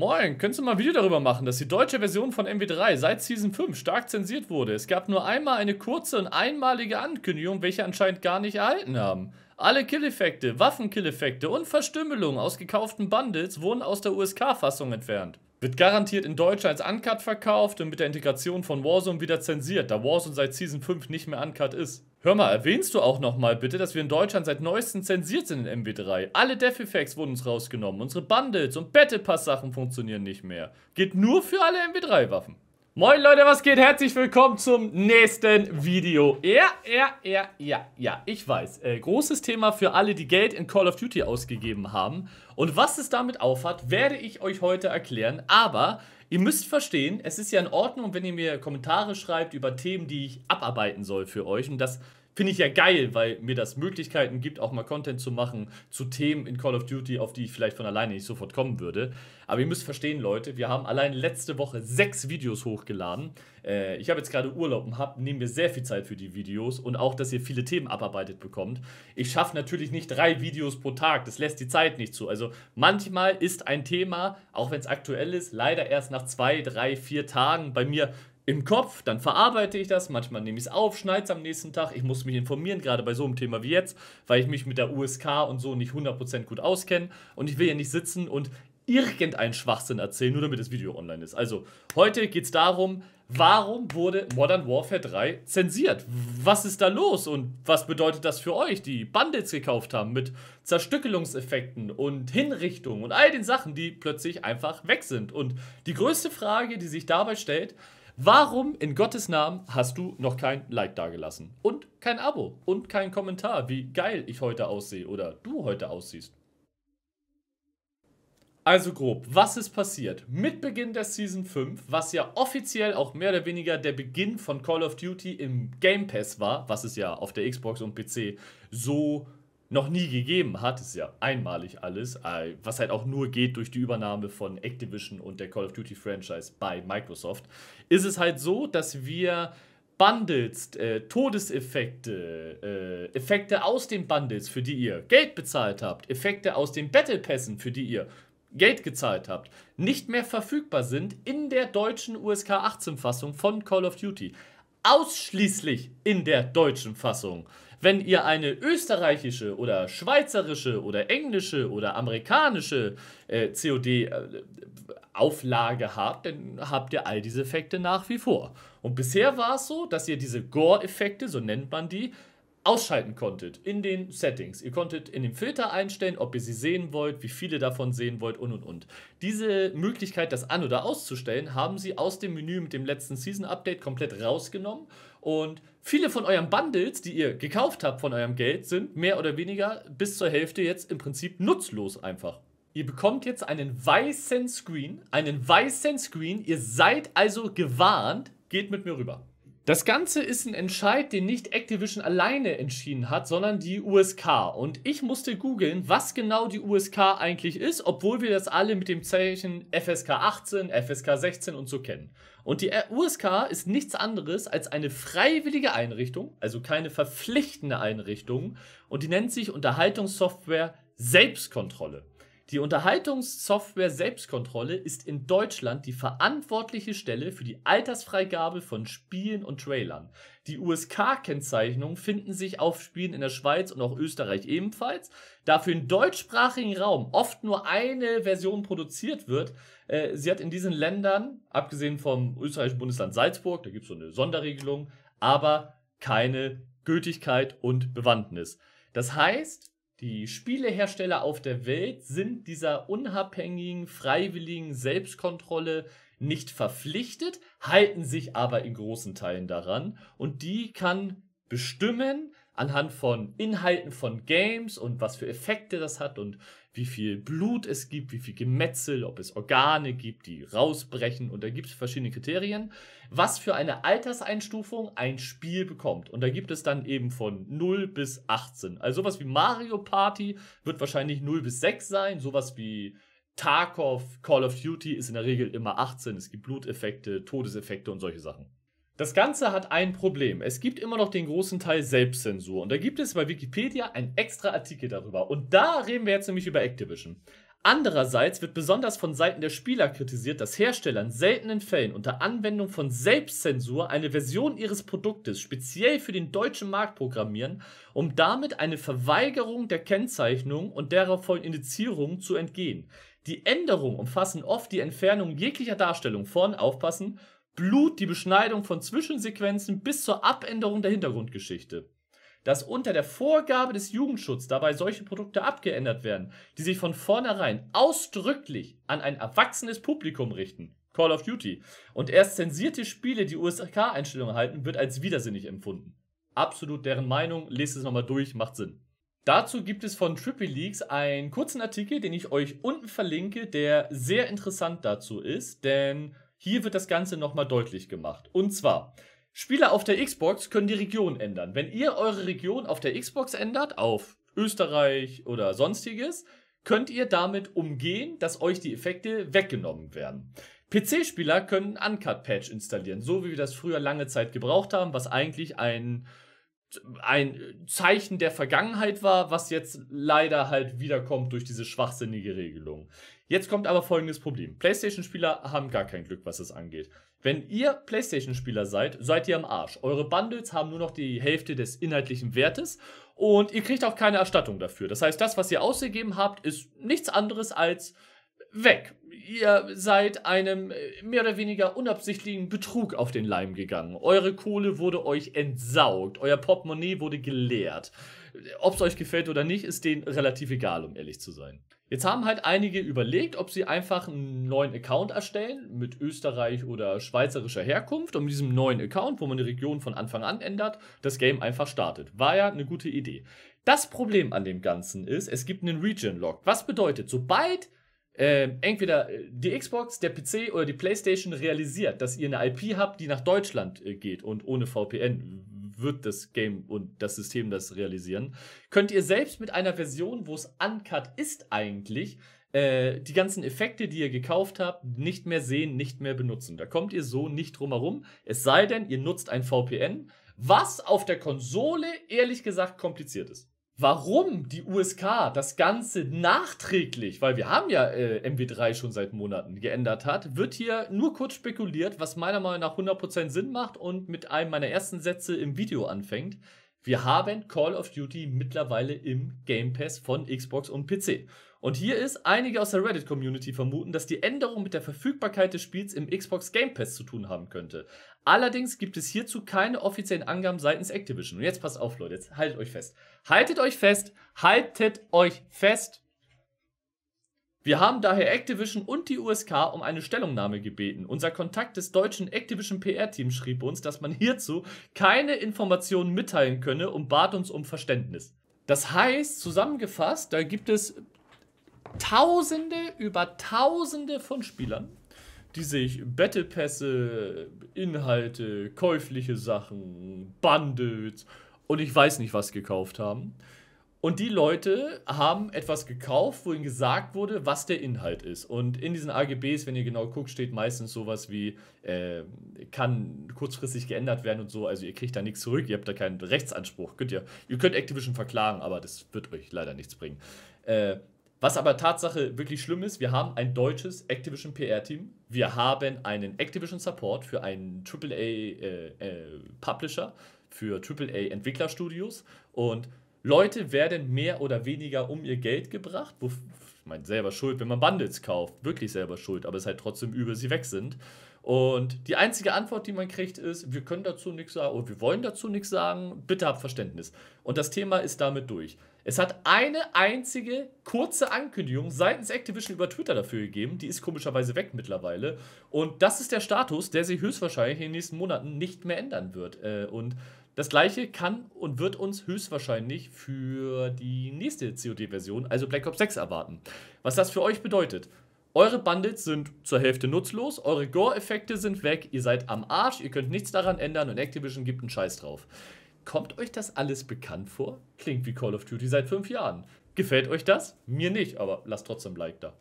Moin, könntest du mal ein Video darüber machen, dass die deutsche Version von MW3 seit Season 5 stark zensiert wurde? Es gab nur einmal eine kurze und einmalige Ankündigung, welche anscheinend gar nicht erhalten haben. Alle Killeffekte, Waffenkilleffekte und Verstümmelungen aus gekauften Bundles wurden aus der USK-Fassung entfernt. Wird garantiert in Deutschland als Uncut verkauft und mit der Integration von Warzone wieder zensiert, da Warzone seit Season 5 nicht mehr Uncut ist. Hör mal, erwähnst du auch nochmal bitte, dass wir in Deutschland seit neuestem zensiert sind in MW3. Alle Death Effects wurden uns rausgenommen, unsere Bundles und Battle Pass Sachen funktionieren nicht mehr. Geht nur für alle MW3 Waffen. Moin Leute, was geht? Herzlich willkommen zum nächsten Video. Ja, ja, ja, ja, ja, ich weiß. Äh, großes Thema für alle, die Geld in Call of Duty ausgegeben haben. Und was es damit auf hat, werde ich euch heute erklären. Aber ihr müsst verstehen, es ist ja in Ordnung, wenn ihr mir Kommentare schreibt über Themen, die ich abarbeiten soll für euch. Und das finde ich ja geil, weil mir das Möglichkeiten gibt, auch mal Content zu machen zu Themen in Call of Duty, auf die ich vielleicht von alleine nicht sofort kommen würde. Aber ihr müsst verstehen, Leute, wir haben allein letzte Woche sechs Videos hochgeladen. Äh, ich habe jetzt gerade Urlaub und hab, nehme mir sehr viel Zeit für die Videos und auch, dass ihr viele Themen abarbeitet bekommt. Ich schaffe natürlich nicht drei Videos pro Tag, das lässt die Zeit nicht zu. Also manchmal ist ein Thema, auch wenn es aktuell ist, leider erst nach zwei, drei, vier Tagen bei mir im Kopf, dann verarbeite ich das, manchmal nehme ich es auf, schneide es am nächsten Tag. Ich muss mich informieren, gerade bei so einem Thema wie jetzt, weil ich mich mit der USK und so nicht 100% gut auskenne. Und ich will ja nicht sitzen und irgendeinen Schwachsinn erzählen, nur damit das Video online ist. Also, heute geht es darum, warum wurde Modern Warfare 3 zensiert? Was ist da los und was bedeutet das für euch, die Bundles gekauft haben mit Zerstückelungseffekten und Hinrichtungen und all den Sachen, die plötzlich einfach weg sind? Und die größte Frage, die sich dabei stellt, Warum in Gottes Namen hast du noch kein Like dagelassen? Und kein Abo und kein Kommentar, wie geil ich heute aussehe oder du heute aussiehst. Also grob, was ist passiert? Mit Beginn der Season 5, was ja offiziell auch mehr oder weniger der Beginn von Call of Duty im Game Pass war, was es ja auf der Xbox und PC so noch nie gegeben hat. Ist ja einmalig alles, äh, was halt auch nur geht durch die Übernahme von Activision und der Call of Duty Franchise bei Microsoft. Ist es halt so, dass wir Bundles, äh, Todeseffekte, äh, Effekte aus den Bundles, für die ihr Geld bezahlt habt, Effekte aus den Battle Pässen, für die ihr Geld gezahlt habt, nicht mehr verfügbar sind in der deutschen USK 18 Fassung von Call of Duty. Ausschließlich in der deutschen Fassung. Wenn ihr eine österreichische oder schweizerische oder englische oder amerikanische äh, COD-Auflage äh, habt, dann habt ihr all diese Effekte nach wie vor. Und bisher war es so, dass ihr diese Gore-Effekte, so nennt man die, ausschalten konntet in den Settings. Ihr konntet in dem Filter einstellen, ob ihr sie sehen wollt, wie viele davon sehen wollt und und und. Diese Möglichkeit, das an- oder auszustellen, haben sie aus dem Menü mit dem letzten Season-Update komplett rausgenommen und viele von euren Bundles, die ihr gekauft habt von eurem Geld, sind mehr oder weniger bis zur Hälfte jetzt im Prinzip nutzlos einfach. Ihr bekommt jetzt einen weißen Screen, einen weißen Screen, ihr seid also gewarnt, geht mit mir rüber. Das Ganze ist ein Entscheid, den nicht Activision alleine entschieden hat, sondern die USK. Und ich musste googeln, was genau die USK eigentlich ist, obwohl wir das alle mit dem Zeichen FSK 18, FSK 16 und so kennen. Und die USK ist nichts anderes als eine freiwillige Einrichtung, also keine verpflichtende Einrichtung. Und die nennt sich Unterhaltungssoftware Selbstkontrolle. Die Unterhaltungssoftware Selbstkontrolle ist in Deutschland die verantwortliche Stelle für die Altersfreigabe von Spielen und Trailern. Die USK-Kennzeichnungen finden sich auf Spielen in der Schweiz und auch Österreich ebenfalls. Da für den deutschsprachigen Raum oft nur eine Version produziert wird, äh, sie hat in diesen Ländern, abgesehen vom österreichischen Bundesland Salzburg, da gibt es so eine Sonderregelung, aber keine Gültigkeit und Bewandtnis. Das heißt, die Spielehersteller auf der Welt sind dieser unabhängigen, freiwilligen Selbstkontrolle nicht verpflichtet, halten sich aber in großen Teilen daran und die kann bestimmen, anhand von Inhalten von Games und was für Effekte das hat und wie viel Blut es gibt, wie viel Gemetzel, ob es Organe gibt, die rausbrechen und da gibt es verschiedene Kriterien, was für eine Alterseinstufung ein Spiel bekommt. Und da gibt es dann eben von 0 bis 18. Also sowas wie Mario Party wird wahrscheinlich 0 bis 6 sein, sowas wie Tarkov, Call of Duty ist in der Regel immer 18. Es gibt Bluteffekte, Todeseffekte und solche Sachen. Das Ganze hat ein Problem. Es gibt immer noch den großen Teil Selbstzensur. Und da gibt es bei Wikipedia einen extra Artikel darüber. Und da reden wir jetzt nämlich über Activision. Andererseits wird besonders von Seiten der Spieler kritisiert, dass Hersteller in seltenen Fällen unter Anwendung von Selbstzensur eine Version ihres Produktes speziell für den deutschen Markt programmieren, um damit eine Verweigerung der Kennzeichnung und derer vollen Indizierung zu entgehen. Die Änderungen umfassen oft die Entfernung jeglicher Darstellung von, aufpassen, Blut die Beschneidung von Zwischensequenzen bis zur Abänderung der Hintergrundgeschichte. Dass unter der Vorgabe des Jugendschutzes dabei solche Produkte abgeändert werden, die sich von vornherein ausdrücklich an ein erwachsenes Publikum richten. Call of Duty. Und erst zensierte Spiele, die USK-Einstellungen erhalten, wird als widersinnig empfunden. Absolut deren Meinung, lest es nochmal durch, macht Sinn. Dazu gibt es von Triple Leaks einen kurzen Artikel, den ich euch unten verlinke, der sehr interessant dazu ist, denn hier wird das Ganze nochmal deutlich gemacht. Und zwar, Spieler auf der Xbox können die Region ändern. Wenn ihr eure Region auf der Xbox ändert, auf Österreich oder sonstiges, könnt ihr damit umgehen, dass euch die Effekte weggenommen werden. PC-Spieler können Uncut-Patch installieren, so wie wir das früher lange Zeit gebraucht haben, was eigentlich ein ein Zeichen der Vergangenheit war, was jetzt leider halt wiederkommt durch diese schwachsinnige Regelung. Jetzt kommt aber folgendes Problem. PlayStation-Spieler haben gar kein Glück, was es angeht. Wenn ihr PlayStation-Spieler seid, seid ihr am Arsch. Eure Bundles haben nur noch die Hälfte des inhaltlichen Wertes und ihr kriegt auch keine Erstattung dafür. Das heißt, das, was ihr ausgegeben habt, ist nichts anderes als weg. Ihr seid einem äh, mehr oder weniger unabsichtlichen Betrug auf den Leim gegangen. Eure Kohle wurde euch entsaugt, euer Portemonnaie wurde geleert. Ob es euch gefällt oder nicht, ist denen relativ egal, um ehrlich zu sein. Jetzt haben halt einige überlegt, ob sie einfach einen neuen Account erstellen mit Österreich oder schweizerischer Herkunft und mit diesem neuen Account, wo man die Region von Anfang an ändert, das Game einfach startet. War ja eine gute Idee. Das Problem an dem Ganzen ist, es gibt einen Region-Log. Was bedeutet, sobald ähm, äh, entweder die Xbox, der PC oder die PlayStation realisiert, dass ihr eine IP habt, die nach Deutschland äh, geht und ohne VPN wird das Game und das System das realisieren, könnt ihr selbst mit einer Version, wo es uncut ist eigentlich, äh, die ganzen Effekte, die ihr gekauft habt, nicht mehr sehen, nicht mehr benutzen. Da kommt ihr so nicht drum herum, es sei denn, ihr nutzt ein VPN, was auf der Konsole ehrlich gesagt kompliziert ist warum die USK das Ganze nachträglich, weil wir haben ja äh, MW3 schon seit Monaten geändert hat, wird hier nur kurz spekuliert, was meiner Meinung nach 100% Sinn macht und mit einem meiner ersten Sätze im Video anfängt. Wir haben Call of Duty mittlerweile im Game Pass von Xbox und PC. Und hier ist, einige aus der Reddit-Community vermuten, dass die Änderung mit der Verfügbarkeit des Spiels im Xbox Game Pass zu tun haben könnte. Allerdings gibt es hierzu keine offiziellen Angaben seitens Activision. Und jetzt passt auf, Leute, jetzt haltet euch fest. Haltet euch fest, haltet euch fest. Wir haben daher Activision und die USK um eine Stellungnahme gebeten. Unser Kontakt des deutschen Activision PR-Teams schrieb uns, dass man hierzu keine Informationen mitteilen könne und bat uns um Verständnis. Das heißt, zusammengefasst, da gibt es Tausende über Tausende von Spielern, die sich Battlepässe, Inhalte, käufliche Sachen, Bundles und ich weiß nicht was gekauft haben. Und die Leute haben etwas gekauft, wo ihnen gesagt wurde, was der Inhalt ist. Und in diesen AGBs, wenn ihr genau guckt, steht meistens sowas wie, äh, kann kurzfristig geändert werden und so. Also ihr kriegt da nichts zurück, ihr habt da keinen Rechtsanspruch. Könnt ihr, ihr könnt Activision verklagen, aber das wird euch leider nichts bringen. Äh, was aber Tatsache wirklich schlimm ist, wir haben ein deutsches Activision PR-Team. Wir haben einen Activision Support für einen AAA äh, äh, Publisher, für AAA Entwicklerstudios. Und Leute werden mehr oder weniger um ihr Geld gebracht. Wo, ich meine, selber schuld, wenn man Bundles kauft. Wirklich selber schuld, aber es halt trotzdem über sie weg sind. Und die einzige Antwort, die man kriegt, ist, wir können dazu nichts sagen oder wir wollen dazu nichts sagen, bitte habt Verständnis. Und das Thema ist damit durch. Es hat eine einzige kurze Ankündigung seitens Activision über Twitter dafür gegeben, die ist komischerweise weg mittlerweile. Und das ist der Status, der sich höchstwahrscheinlich in den nächsten Monaten nicht mehr ändern wird. Äh, und das gleiche kann und wird uns höchstwahrscheinlich für die nächste COD-Version, also Black Ops 6, erwarten. Was das für euch bedeutet, eure Bundles sind zur Hälfte nutzlos, eure Gore-Effekte sind weg, ihr seid am Arsch, ihr könnt nichts daran ändern und Activision gibt einen Scheiß drauf. Kommt euch das alles bekannt vor? Klingt wie Call of Duty seit fünf Jahren. Gefällt euch das? Mir nicht, aber lasst trotzdem Like da.